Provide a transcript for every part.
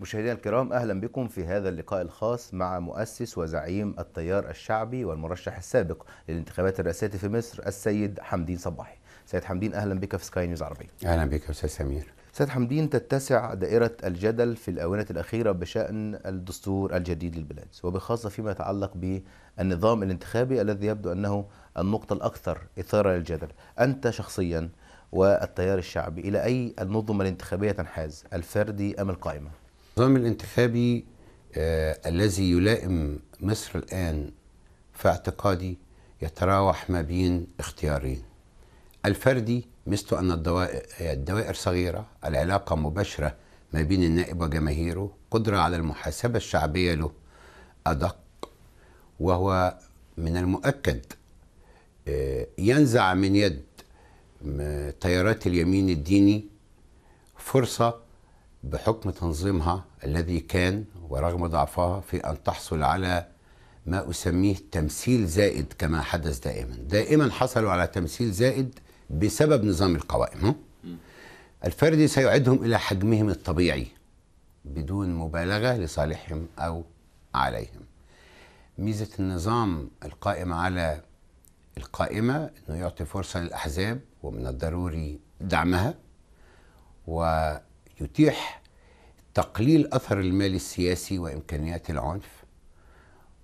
مشاهدينا الكرام اهلا بكم في هذا اللقاء الخاص مع مؤسس وزعيم التيار الشعبي والمرشح السابق للانتخابات الرئاسيه في مصر السيد حمدين صباحي. سيد حمدين اهلا بك في سكاي نيوز عربي. اهلا بك يا استاذ سمير. سيد حمدين تتسع دائرة الجدل في الآونة الأخيرة بشأن الدستور الجديد للبلاد وبخاصة فيما يتعلق بالنظام الانتخابي الذي يبدو أنه النقطة الأكثر إثارة للجدل أنت شخصيا والتيار الشعبي إلى أي النظم الانتخابية تنحاز الفردي أم القائمة؟ النظام الانتخابي آه الذي يلائم مصر الآن في اعتقادي يتراوح ما بين اختيارين الفردي مثل أن الدوائر صغيرة العلاقة مباشرة ما بين النائب وجماهيره قدرة على المحاسبة الشعبية له أدق وهو من المؤكد آه، ينزع من يد تيارات اليمين الديني فرصة بحكم تنظيمها الذي كان ورغم ضعفها في أن تحصل على ما أسميه تمثيل زائد كما حدث دائما دائما حصلوا على تمثيل زائد بسبب نظام القوائم الفردي سيعدهم إلى حجمهم الطبيعي بدون مبالغة لصالحهم أو عليهم ميزة النظام القائم على القائمة أنه يعطي فرصة للأحزاب ومن الضروري دعمها و يتيح تقليل أثر المال السياسي وإمكانيات العنف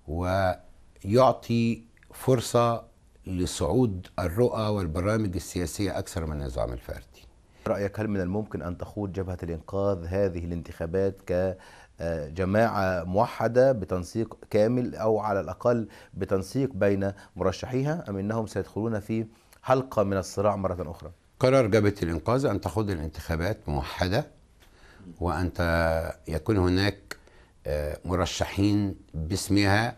ويعطي فرصة لصعود الرؤى والبرامج السياسية أكثر من النظام الفردي رأيك هل من الممكن أن تخوض جبهة الإنقاذ هذه الانتخابات كجماعة موحدة بتنسيق كامل أو على الأقل بتنسيق بين مرشحيها أم أنهم سيدخلون في حلقة من الصراع مرة أخرى؟ قرار جبهة الإنقاذ أن تخوض الانتخابات موحدة وأن يكون هناك آه، مرشحين باسمها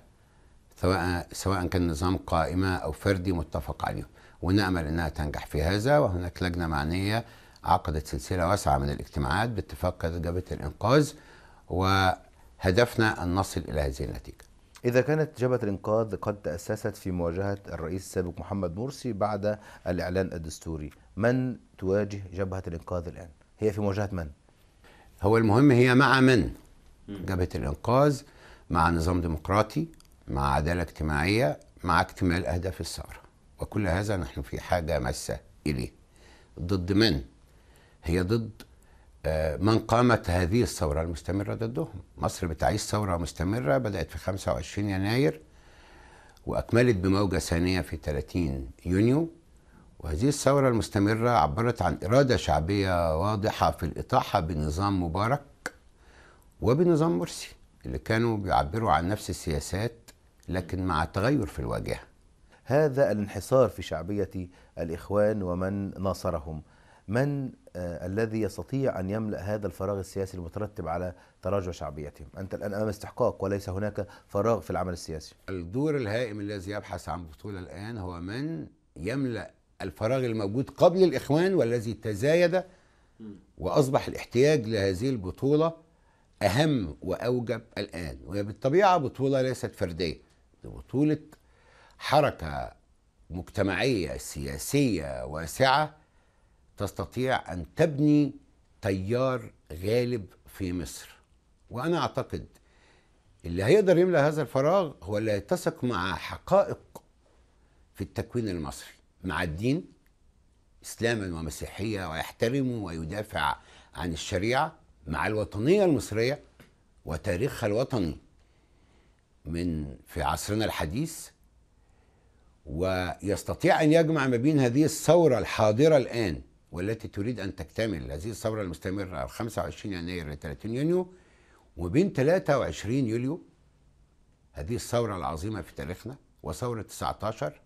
سواء سواء كان نظام قائمة أو فردي متفق عليهم ونأمل أنها تنجح في هذا وهناك لجنة معنية عقدت سلسلة واسعة من الاجتماعات باتفاق جبهة الإنقاذ وهدفنا أن نصل إلى هذه النتيجة إذا كانت جبهة الإنقاذ قد تأسست في مواجهة الرئيس السابق محمد مرسي بعد الإعلان الدستوري من تواجه جبهة الإنقاذ الآن؟ هي في مواجهة من؟ هو المهم هي مع من جبهه الانقاذ مع نظام ديمقراطي مع عداله اجتماعيه مع اكتمال اهداف الثوره وكل هذا نحن في حاجه ماسه اليه ضد من هي ضد آه، من قامت هذه الثوره المستمره ضدهم مصر بتعيش ثوره مستمره بدات في 25 يناير واكملت بموجه ثانيه في 30 يونيو وهذه الثورة المستمرة عبرت عن إرادة شعبية واضحة في الإطاحة بنظام مبارك وبنظام مرسي اللي كانوا بيعبروا عن نفس السياسات لكن مع تغير في الواجهة هذا الانحصار في شعبية الإخوان ومن ناصرهم من آه الذي يستطيع أن يملأ هذا الفراغ السياسي المترتب على تراجع شعبيتهم أنت الآن أمام استحقاق وليس هناك فراغ في العمل السياسي الدور الهائم الذي يبحث عن بطولة الآن هو من يملأ الفراغ الموجود قبل الإخوان والذي تزايد وأصبح الاحتياج لهذه البطولة أهم وأوجب الآن وهي بالطبيعة بطولة ليست فردية دي بطولة حركة مجتمعية سياسية واسعة تستطيع أن تبني تيار غالب في مصر وأنا أعتقد اللي هيقدر يملأ هذا الفراغ هو اللي يتسق مع حقائق في التكوين المصري مع الدين اسلاما ومسيحيه ويحترم ويدافع عن الشريعه مع الوطنيه المصريه وتاريخها الوطني من في عصرنا الحديث ويستطيع ان يجمع ما بين هذه الثوره الحاضره الان والتي تريد ان تكتمل هذه الثوره المستمره 25 يناير ل 30 يونيو وبين 23 يوليو هذه الثوره العظيمه في تاريخنا وثوره 19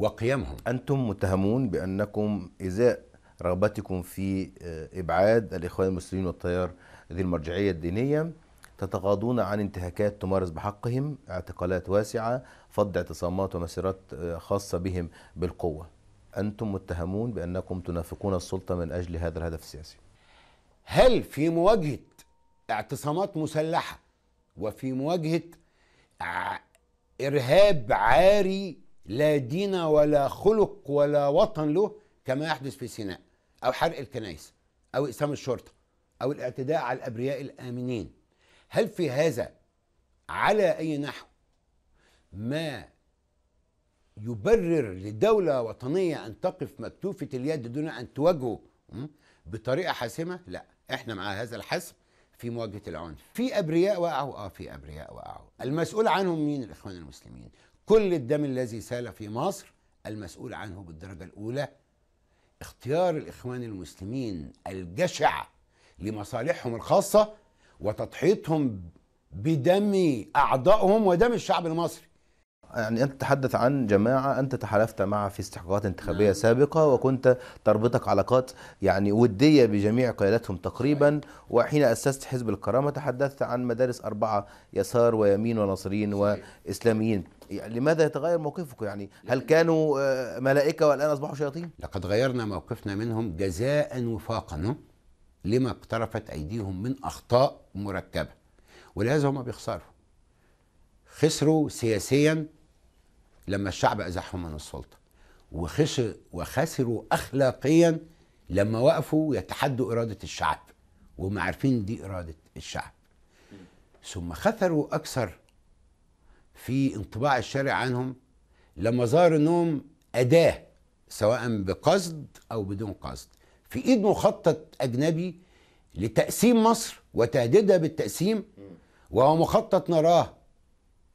وقيمهم أنتم متهمون بأنكم إزاء رغبتكم في آه، إبعاد الإخوان المسلمين والتيار ذي المرجعية الدينية تتغاضون عن انتهاكات تمارس بحقهم اعتقالات واسعة فض اعتصامات ومسيرات آه، خاصة بهم بالقوة أنتم متهمون بأنكم تنافقون السلطة من أجل هذا الهدف السياسي هل في مواجهة اعتصامات مسلحة وفي مواجهة إرهاب عاري لا دين ولا خلق ولا وطن له كما يحدث في سيناء أو حرق الكنائس أو إقسام الشرطة أو الاعتداء على الأبرياء الآمنين هل في هذا على أي نحو ما يبرر لدولة وطنية أن تقف مكتوفة اليد دون أن تواجهه بطريقة حاسمة؟ لا إحنا مع هذا الحسم في مواجهة العنف في أبرياء وقعوا آه في أبرياء وقعوا المسؤول عنهم مين الإخوان المسلمين كل الدم الذي سال في مصر المسؤول عنه بالدرجة الأولى اختيار الإخوان المسلمين الجشع لمصالحهم الخاصة وتضحيتهم بدم أعضائهم ودم الشعب المصري يعني أنت تتحدث عن جماعة أنت تحالفت معها في استحقاقات انتخابية نعم. سابقة وكنت تربطك علاقات يعني ودية بجميع قيادتهم تقريبا نعم. وحين أسست حزب الكرامة تحدثت عن مدارس أربعة يسار ويمين ونصريين وإسلاميين يعني لماذا يتغير موقفكم يعني هل كانوا آه، ملائكة والآن أصبحوا شياطين؟ لقد غيرنا موقفنا منهم جزاء وفاقا لما اقترفت أيديهم من أخطاء مركبة ولهذا هم بيخسروا خسروا سياسيا لما الشعب أزحهم من السلطة وخش وخسروا أخلاقيا لما وقفوا يتحدوا إرادة الشعب وهم عارفين دي إرادة الشعب ثم خسروا أكثر في انطباع الشارع عنهم لما ظهر أنهم أداة سواء بقصد أو بدون قصد في إيد مخطط أجنبي لتقسيم مصر وتهديدها بالتقسيم وهو مخطط نراه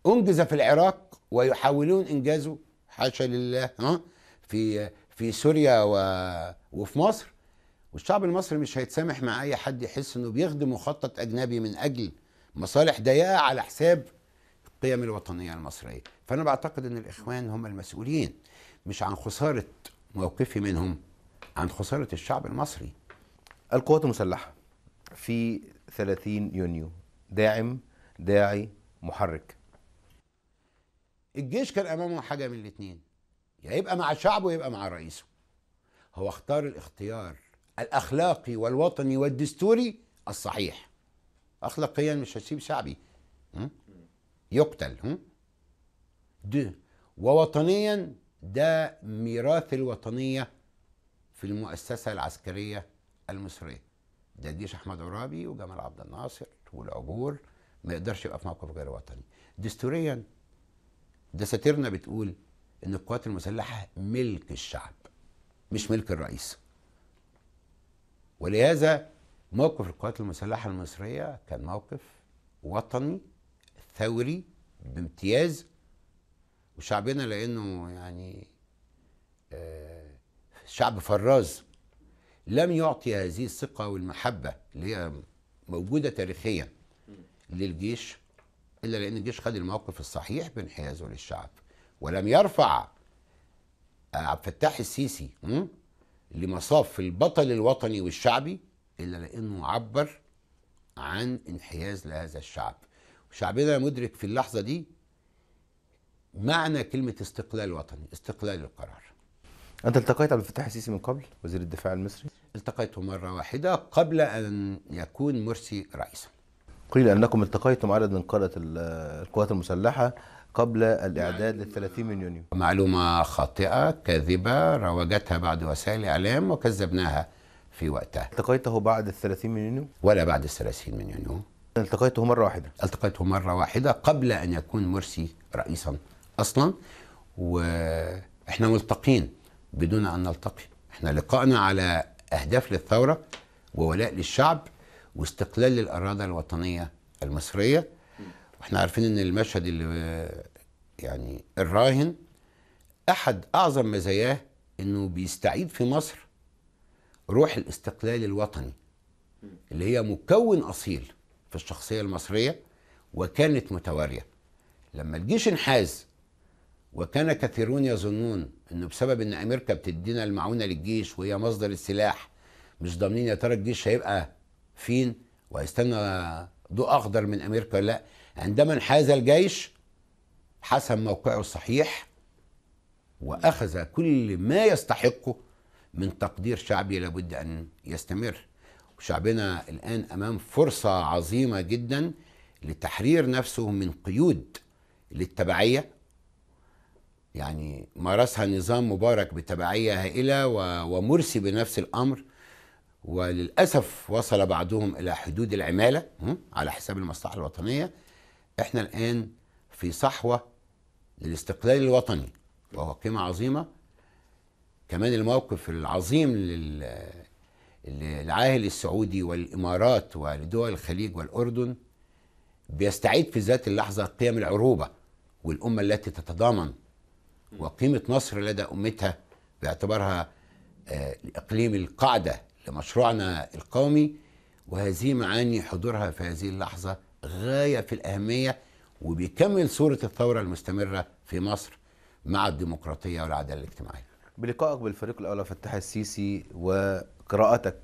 أنجز في العراق ويحاولون انجازه حاشا لله ها في في سوريا و... وفي مصر والشعب المصري مش هيتسامح مع اي حد يحس انه بيخدم مخطط اجنبي من اجل مصالح ضيقه على حساب القيم الوطنيه المصريه فانا بعتقد ان الاخوان هم المسؤولين مش عن خساره موقفي منهم عن خساره الشعب المصري القوات المسلحه في 30 يونيو داعم داعي محرك الجيش كان امامه حاجه من الاثنين يا يعني يبقى مع شعبه يبقى مع رئيسه هو اختار الاختيار الاخلاقي والوطني والدستوري الصحيح اخلاقيا مش هسيب شعبي يقتل هم؟ ده ووطنيا ده ميراث الوطنيه في المؤسسه العسكريه المصريه ده الجيش احمد عرابي وجمال عبد الناصر والعبور ما يقدرش يبقى في موقف غير وطني دستوريا دساتيرنا بتقول ان القوات المسلحه ملك الشعب مش ملك الرئيس ولهذا موقف القوات المسلحه المصريه كان موقف وطني ثوري بامتياز وشعبنا لانه يعني آه، شعب فراز لم يعطي هذه الثقه والمحبه اللي هي موجوده تاريخيا للجيش الا لان الجيش خد الموقف الصحيح بانحيازه للشعب ولم يرفع آه، عبد الفتاح السيسي لمصاف البطل الوطني والشعبي الا لانه عبر عن انحياز لهذا الشعب وشعبنا مدرك في اللحظه دي معنى كلمه استقلال وطني استقلال القرار انت التقيت عبد الفتاح السيسي من قبل وزير الدفاع المصري التقيته مره واحده قبل ان يكون مرسي رئيسا قيل انكم التقيتم عدد من قاده القوات المسلحه قبل الاعداد لل 30 من يونيو. معلومه خاطئه كاذبه روجتها بعض وسائل الاعلام وكذبناها في وقتها. التقيته بعد ال 30 من يونيو؟ ولا بعد ال 30 من يونيو. التقيته مره واحده. التقيته مره واحده قبل ان يكون مرسي رئيسا اصلا واحنا ملتقين بدون ان نلتقي. احنا لقائنا على اهداف للثوره وولاء للشعب واستقلال الاراده الوطنيه المصريه واحنا عارفين ان المشهد اللي يعني الراهن احد اعظم مزاياه انه بيستعيد في مصر روح الاستقلال الوطني اللي هي مكون اصيل في الشخصيه المصريه وكانت متواريه لما الجيش انحاز وكان كثيرون يظنون انه بسبب ان امريكا بتدينا المعونه للجيش وهي مصدر السلاح مش ضامنين يا ترى الجيش هيبقى فين ويستنى ضوء اخضر من امريكا ولا لا عندما انحاز الجيش حسم موقعه الصحيح واخذ كل ما يستحقه من تقدير شعبي لابد ان يستمر وشعبنا الان امام فرصه عظيمه جدا لتحرير نفسه من قيود للتبعيه يعني مارسها نظام مبارك بتبعيه هائله ومرسي بنفس الامر وللاسف وصل بعضهم الى حدود العماله على حساب المصلحه الوطنيه احنا الان في صحوه للاستقلال الوطني وهو قيمه عظيمه كمان الموقف العظيم للعاهل السعودي والامارات ولدول الخليج والاردن بيستعيد في ذات اللحظه قيم العروبه والامه التي تتضامن وقيمه مصر لدى امتها باعتبارها آه، اقليم القاعده لمشروعنا القومي وهذه معاني حضورها في هذه اللحظة غاية في الأهمية وبيكمل صورة الثورة المستمرة في مصر مع الديمقراطية والعدالة الاجتماعية بلقائك بالفريق الأول فتح السيسي وقراءتك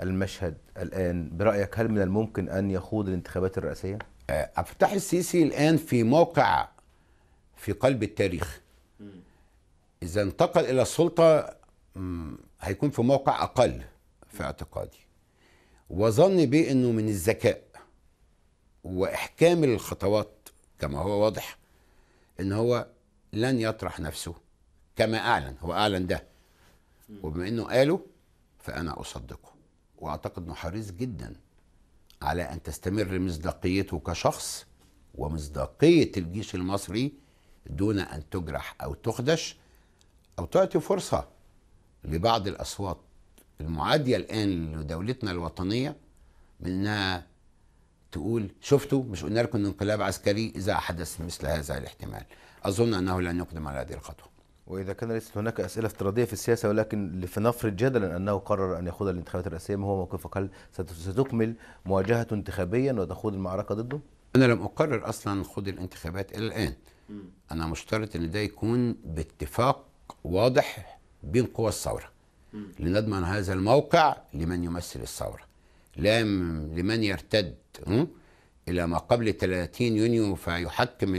للمشهد الآن برأيك هل من الممكن أن يخوض الانتخابات الرئاسية؟ آه، أفتح السيسي الآن في موقع في قلب التاريخ إذا انتقل إلى السلطة هيكون في موقع أقل في اعتقادي وظني بيه انه من الذكاء واحكام الخطوات كما هو واضح ان هو لن يطرح نفسه كما اعلن هو اعلن ده وبما انه قاله فانا اصدقه واعتقد انه حريص جدا على ان تستمر مصداقيته كشخص ومصداقيه الجيش المصري دون ان تجرح او تخدش او تعطي فرصه لبعض الاصوات المعادية الآن لدولتنا الوطنية منها تقول شفتوا مش قلنا لكم انقلاب عسكري إذا حدث مثل هذا الاحتمال أظن أنه لن يقدم على هذه الخطوة وإذا كان ليست هناك أسئلة افتراضية في السياسة ولكن نفر جدلا أنه قرر أن يخوض الانتخابات الرئاسية ما هو موقفك هل ستكمل مواجهة انتخابيا وتخوض المعركة ضده؟ أنا لم أقرر أصلا خوض الانتخابات إلى الآن أنا مشترط أن ده يكون باتفاق واضح بين قوى الثورة لنضمن هذا الموقع لمن يمثل الثورة لا لمن يرتد إلى ما قبل 30 يونيو فيحكم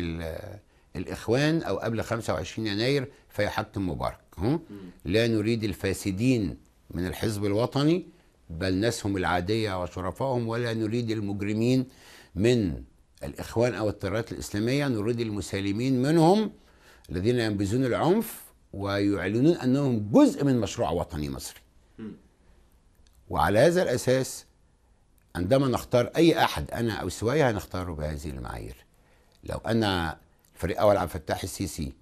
الإخوان أو قبل 25 يناير فيحكم مبارك لا نريد الفاسدين من الحزب الوطني بل ناسهم العادية وشرفائهم ولا نريد المجرمين من الإخوان أو التيارات الإسلامية نريد المسالمين منهم الذين ينبذون العنف ويعلنون انهم جزء من مشروع وطني مصري. وعلى هذا الاساس عندما نختار اي احد انا او سوايا هنختاره بهذه المعايير. لو انا الفريق اول عبد الفتاح السيسي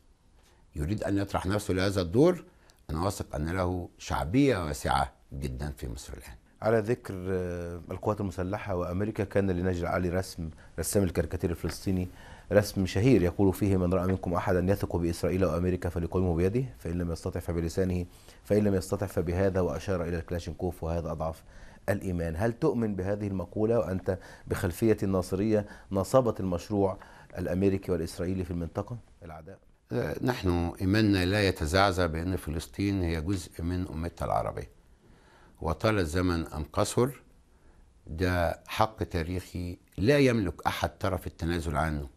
يريد ان يطرح نفسه لهذا الدور انا واثق ان له شعبيه واسعه جدا في مصر الان. على ذكر آه، القوات المسلحه وامريكا كان لنجل علي رسم رسام الكاريكاتير الفلسطيني رسم شهير يقول فيه من رأى منكم أحدا يثق بإسرائيل وأمريكا فليقومه بيده فإن لم يستطع فبلسانه فإن لم يستطع فبهذا وأشار إلى الكلاشنكوف وهذا أضعف الإيمان هل تؤمن بهذه المقولة وأنت بخلفية الناصرية نصبت المشروع الأمريكي والإسرائيلي في المنطقة العداء أه، نحن إيماننا لا يتزعزع بأن فلسطين هي جزء من أمتنا العربية وطال الزمن أن قصر ده حق تاريخي لا يملك أحد طرف التنازل عنه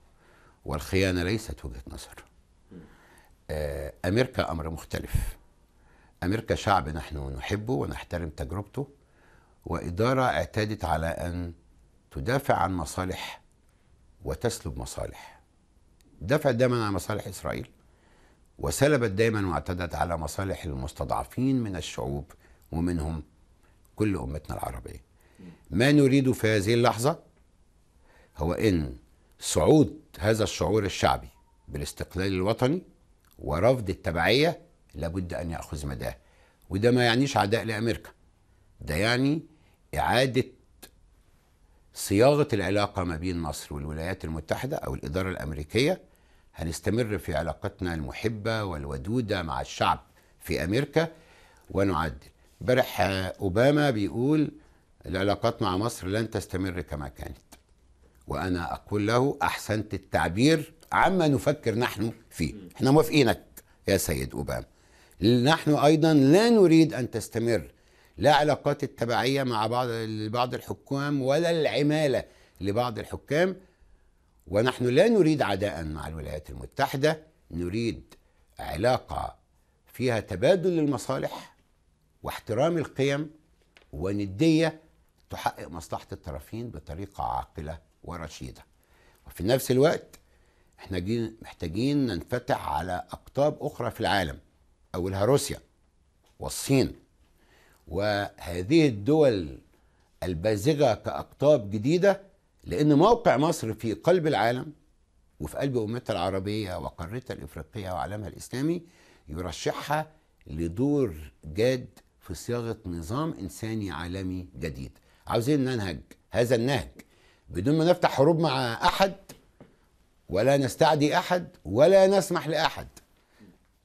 والخيانة ليست وجهة نظر آه، أمريكا أمر مختلف أمريكا شعب نحن نحبه ونحترم تجربته وإدارة اعتادت على أن تدافع عن مصالح وتسلب مصالح دفعت دائما عن مصالح إسرائيل وسلبت دائما واعتدت على مصالح المستضعفين من الشعوب ومنهم كل أمتنا العربية ما نريد في هذه اللحظة هو أن صعود هذا الشعور الشعبي بالاستقلال الوطني ورفض التبعية لابد أن يأخذ مداه وده ما يعنيش عداء لأمريكا ده يعني إعادة صياغة العلاقة ما بين مصر والولايات المتحدة أو الإدارة الأمريكية هنستمر في علاقتنا المحبة والودودة مع الشعب في أمريكا ونعدل امبارح أوباما بيقول العلاقات مع مصر لن تستمر كما كانت وأنا أقول له أحسنت التعبير عما نفكر نحن فيه احنا موافقينك يا سيد أوباما نحن أيضا لا نريد أن تستمر لا علاقات التبعية مع بعض لبعض الحكام ولا العمالة لبعض الحكام ونحن لا نريد عداء مع الولايات المتحدة نريد علاقة فيها تبادل للمصالح واحترام القيم وندية تحقق مصلحة الطرفين بطريقة عاقلة ورشيدة وفي نفس الوقت احنا محتاجين ننفتح على أقطاب أخرى في العالم أولها روسيا والصين وهذه الدول البازغة كأقطاب جديدة لأن موقع مصر في قلب العالم وفي قلب أمتها العربية وقارتها الإفريقية وعالمها الإسلامي يرشحها لدور جاد في صياغة نظام إنساني عالمي جديد عاوزين ننهج هذا النهج بدون ما نفتح حروب مع احد ولا نستعدي احد ولا نسمح لاحد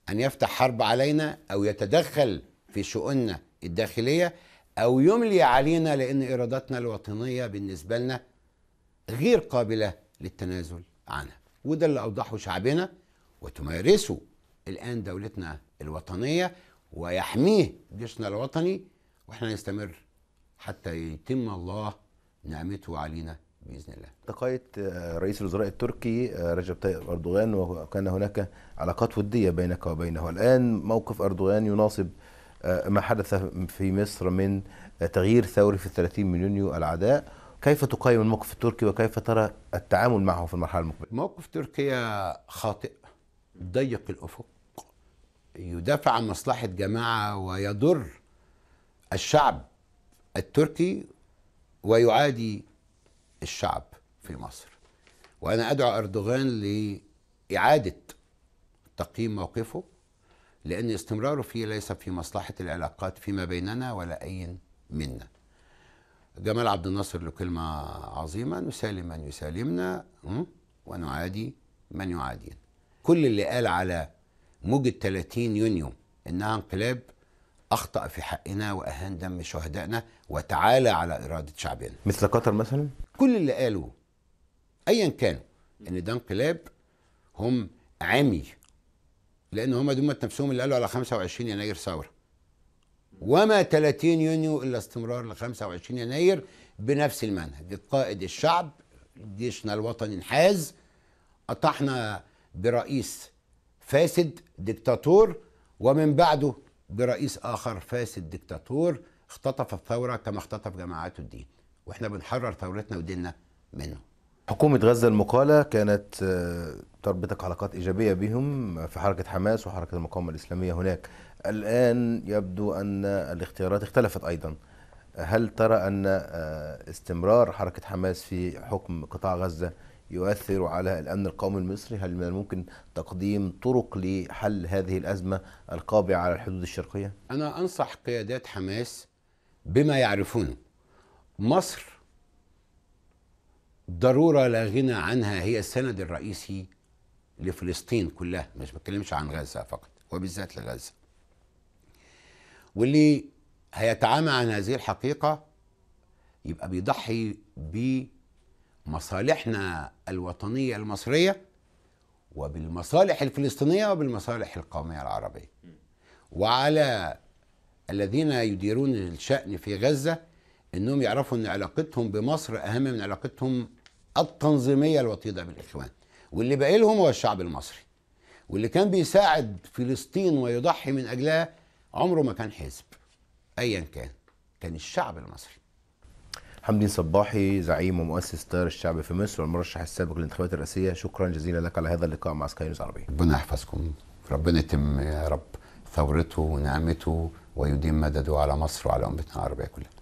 ان يفتح حرب علينا او يتدخل في شؤوننا الداخليه او يملي علينا لان ارادتنا الوطنيه بالنسبه لنا غير قابله للتنازل عنها وده اللي اوضحه شعبنا وتمارسه الان دولتنا الوطنيه ويحميه جيشنا الوطني واحنا نستمر حتى يتم الله نعمته علينا باذن الله لقيت آه، رئيس الوزراء التركي آه، رجب طيب اردوغان وكان هناك علاقات وديه بينك وبينه الان موقف اردوغان يناصب آه، ما حدث في مصر من تغيير ثوري في 30 من يونيو العداء كيف تقيم الموقف التركي وكيف ترى التعامل معه في المرحله المقبله موقف تركيا خاطئ ضيق الافق يدافع عن مصلحه جماعه ويضر الشعب التركي ويعادي الشعب في مصر وأنا أدعو أردوغان لإعادة تقييم موقفه لأن استمراره فيه ليس في مصلحة العلاقات فيما بيننا ولا أي منا جمال عبد الناصر له كلمة عظيمة نسالم من يسالمنا ونعادي من يعادينا كل اللي قال على موجة 30 يونيو إنها انقلاب أخطأ في حقنا وأهان دم شهدائنا وتعالى على إرادة شعبنا مثل قطر مثلا؟ كل اللي قالوا أيا كانوا إن ده انقلاب هم عمي لأن هم دول نفسهم اللي قالوا على 25 يناير ثورة وما 30 يونيو إلا استمرار ل 25 يناير بنفس المنهج القائد الشعب جيشنا الوطني انحاز اطحنا برئيس فاسد دكتاتور ومن بعده برئيس اخر فاسد دكتاتور اختطف الثوره كما اختطف جماعات الدين واحنا بنحرر ثورتنا وديننا منه حكومة غزة المقالة كانت آه، تربطك علاقات إيجابية بهم في حركة حماس وحركة المقاومة الإسلامية هناك الآن يبدو أن الاختيارات اختلفت أيضا هل ترى أن آه، استمرار حركة حماس في حكم قطاع غزة يؤثر على الامن القومي المصري هل من الممكن تقديم طرق لحل هذه الازمه القابعه على الحدود الشرقيه انا انصح قيادات حماس بما يعرفونه مصر ضروره لا غنى عنها هي السند الرئيسي لفلسطين كلها مش بتكلمش عن غزه فقط وبالذات لغزه واللي هيتعامى عن هذه الحقيقه يبقى بيضحي ب مصالحنا الوطنيه المصريه وبالمصالح الفلسطينيه وبالمصالح القوميه العربيه وعلى الذين يديرون الشأن في غزة أنهم يعرفوا أن علاقتهم بمصر أهم من علاقتهم التنظيمية الوطيدة بالإخوان واللي باقي لهم هو الشعب المصري واللي كان بيساعد فلسطين ويضحي من أجلها عمره ما كان حزب أيا كان كان الشعب المصري حمدي صباحي زعيم ومؤسس تيار الشعب في مصر والمرشح السابق للانتخابات الرئاسيه شكرا جزيلا لك على هذا اللقاء مع سكاي نيوز عربي ربنا يحفظكم ربنا يتم يا رب ثورته ونعمته ويديم مدده على مصر وعلى امتنا العربيه كلها